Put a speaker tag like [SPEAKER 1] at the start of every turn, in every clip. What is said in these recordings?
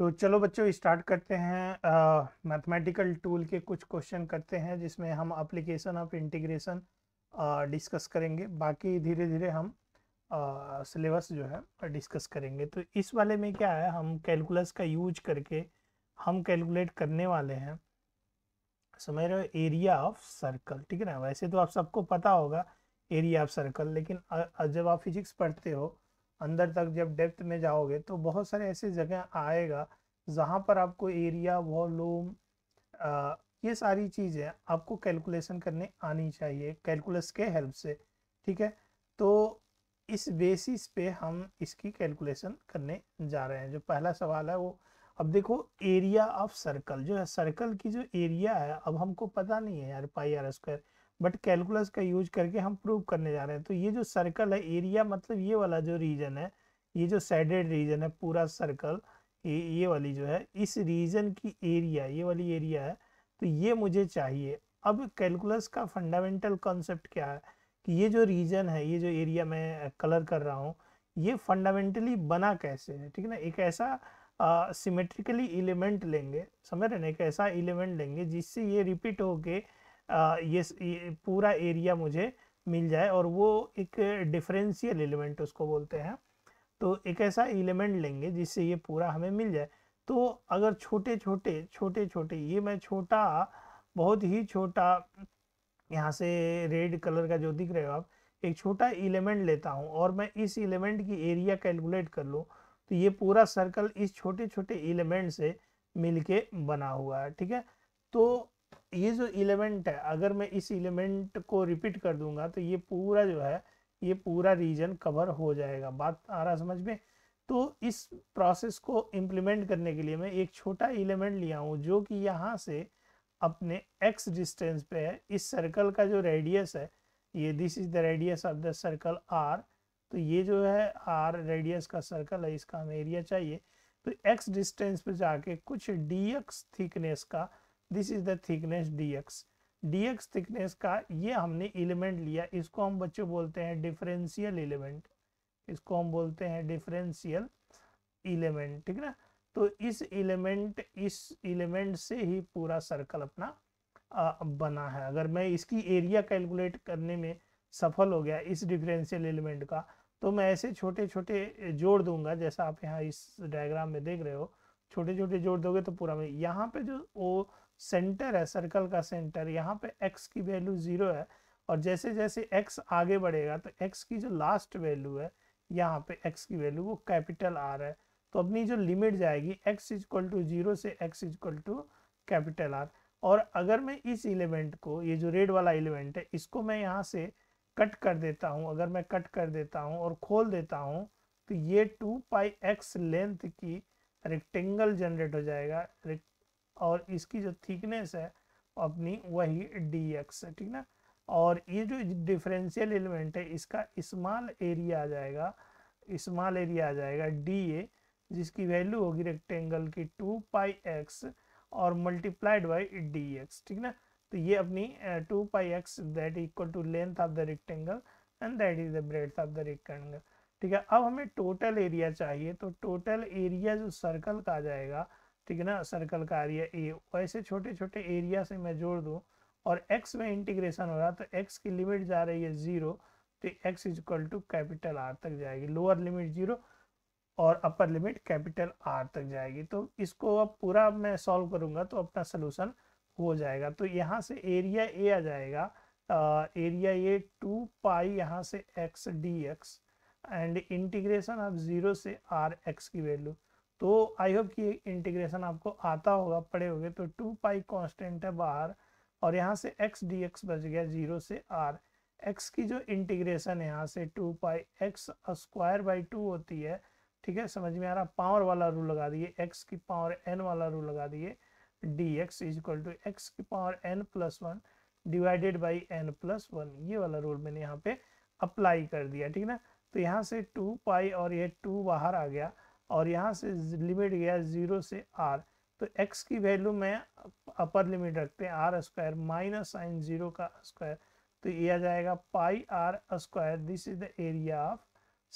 [SPEAKER 1] तो चलो बच्चों स्टार्ट करते हैं मैथमेटिकल टूल के कुछ क्वेश्चन करते हैं जिसमें हम अप्लीकेशन ऑफ इंटीग्रेशन डिस्कस करेंगे बाकी धीरे धीरे हम सिलेबस uh, जो है डिस्कस करेंगे तो इस वाले में क्या है हम कैलकुलस का यूज करके हम कैलकुलेट करने वाले हैं समझ रहे हो एरिया ऑफ सर्कल ठीक है ना वैसे तो आप सबको पता होगा एरिया ऑफ सर्कल लेकिन जब आप फिजिक्स पढ़ते हो अंदर तक जब डेप्थ में जाओगे तो बहुत सारे ऐसे जगह आएगा जहाँ पर आपको एरिया वॉल्यूम ये सारी चीज़ें आपको कैलकुलेशन करने आनी चाहिए कैलकुलस के हेल्प से ठीक है तो इस बेसिस पे हम इसकी कैलकुलेशन करने जा रहे हैं जो पहला सवाल है वो अब देखो एरिया ऑफ सर्कल जो है सर्कल की जो एरिया है अब हमको पता नहीं है यार pi R square but calculus का यूज करके हम प्रूव करने जा रहे हैं तो ये जो सर्कल है एरिया मतलब ये वाला जो रीजन है ये जो सेडेड रीजन है पूरा सर्कल ये ये वाली जो है इस रीजन की एरिया ये वाली एरिया है तो ये मुझे चाहिए अब कैलकुलस का फंडामेंटल कॉन्सेप्ट क्या है कि ये जो रीजन है ये जो एरिया मैं कलर कर रहा हूँ ये फंडामेंटली बना कैसे है ठीक है ना एक ऐसा सिमेट्रिकली एलिमेंट लेंगे समझ रहे ना एक ऐसा एलिमेंट लेंगे जिससे ये रिपीट होके ये, ये पूरा एरिया मुझे मिल जाए और वो एक डिफरेंशियल एलिमेंट उसको बोलते हैं तो एक ऐसा एलिमेंट लेंगे जिससे ये पूरा हमें मिल जाए तो अगर छोटे छोटे छोटे छोटे ये मैं छोटा बहुत ही छोटा यहाँ से रेड कलर का जो दिख रहे हो आप एक छोटा एलिमेंट लेता हूँ और मैं इस एलिमेंट की एरिया कैलकुलेट कर लूँ तो ये पूरा सर्कल इस छोटे छोटे एलिमेंट से मिलके बना हुआ है ठीक है तो ये जो एलिमेंट है अगर मैं इस एलिमेंट को रिपीट कर दूंगा तो ये पूरा जो है ये पूरा रीजन कवर हो जाएगा बात आ रहा समझ में तो इस प्रोसेस को इम्प्लीमेंट करने के लिए मैं एक छोटा एलिमेंट लिया हूँ जो कि यहाँ से अपने एक्स डिस्टेंस पे है इस सर्कल का जो रेडियस है ये this is the radius of the circle R तो ये जो है आर रेडियस का सर्कल है इसका हमें एरिया चाहिए तो एक्स डिस्टेंस पे जाके कुछ डी एक्स थिकनेस का this is the thickness D X dx thickness का ये हमने एलिमेंट लिया इसको हम बच्चों बोलते हैं डिफरेंशियल एलिमेंट इसको हम बोलते हैं डिफरेंशियल एलिमेंट ठीक ना तो इस एलिमेंट इस एलिमेंट से ही पूरा सर्कल अपना आ, बना है अगर मैं इसकी एरिया कैलकुलेट करने में सफल हो गया इस डिफरेंशियल एलिमेंट का तो मैं ऐसे छोटे छोटे जोड़ दूंगा जैसा आप यहाँ इस डायग्राम में देख रहे हो छोटे छोटे जोड़ दोगे तो पूरा में यहाँ पे जो ओ सेंटर है सर्कल का सेंटर यहाँ पे एक्स की वैल्यू जीरो है और जैसे जैसे एक्स आगे बढ़ेगा तो एक्स की जो लास्ट वैल्यू है यहाँ पे एक्स की वैल्यू वो कैपिटल आर है तो अपनी जो लिमिट जाएगी एक्स इजक्वल टू जीरो से X is equal to capital R और अगर मैं इस एलिमेंट को ये जो रेड वाला एलिमेंट है इसको मैं यहाँ से कट कर देता हूँ अगर मैं कट कर देता हूँ और खोल देता हूँ तो ये टू पाई एक्स लेंथ की रेक्टेंगल जनरेट हो जाएगा और इसकी जो थिकनेस है अपनी वही डी एक्स ठीक ना और ये जो डिफरेंशियल एलिमेंट है इसका स्मॉल एरिया आ जाएगा स्मॉल एरिया आ जाएगा डी ए जिसकी वैल्यू होगी रेक्टेंगल की टू पाई एक्स और मल्टीप्लाइड बाई डी एक्स ठीक ना तो ये अपनी two pi X that equal to length of the rectangle and that is the breadth of the rectangle ठीक है अब हमें टोटल एरिया चाहिए तो टोटल एरिया जो सर्कल का आ जाएगा ठीक है ना सर्कल का एरिया ए ऐसे छोटे छोटे एरिया से मैं जोड़ दूँ और एक्स में इंटीग्रेशन हो रहा तो एक्स की लिमिट जा रही है ज़ीरो तो X is equal to capital R तक जाएगी लोअर लिमिट ज़ीरो और अपर लिमिट कैपिटल आर तक जाएगी तो इसको अब पूरा मैं सॉल्व करूंगा तो अपना सोलूशन हो जाएगा तो यहाँ से एरिया ए आ जाएगा आ, एरिया ए टू पाई यहाँ से X D X and integration अब ज़ीरो से आर एक्स की वैल्यू तो आई होप कि इंटीग्रेशन आपको आता होगा पड़े होगे तो टू पाई कांस्टेंट है बाहर और यहाँ से एक्स डी एक्स बच गया जीरो से आर एक्स की जो इंटीग्रेशन है यहाँ से two pi X square by two होती है ठीक है समझ में आ रहा पावर वाला रूल लगा दिए एक्स की पावर एन वाला रूल लगा दिए D X is equal to X की power N plus one divided by N plus one ये वाला रूल मैंने यहाँ पे अप्लाई कर दिया ठीक है ना तो यहाँ से टू पाई और ये टू बाहर आ गया और यहाँ से लिमिट गया ज़ीरो से आर तो एक्स की वैल्यू में अपर लिमिट रखते हैं R square minus sine zero का स्क्वायर तो ये आ जाएगा pi R square this is the area of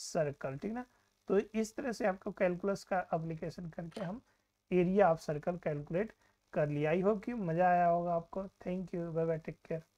[SPEAKER 1] circle ठीक ना तो इस तरह से आपको कैलकुलस का अप्लीकेशन करके हम एरिया ऑफ सर्कल कैलकुलेट कर लिया आई होप कि मज़ा आया होगा आपको thank you bye bye take care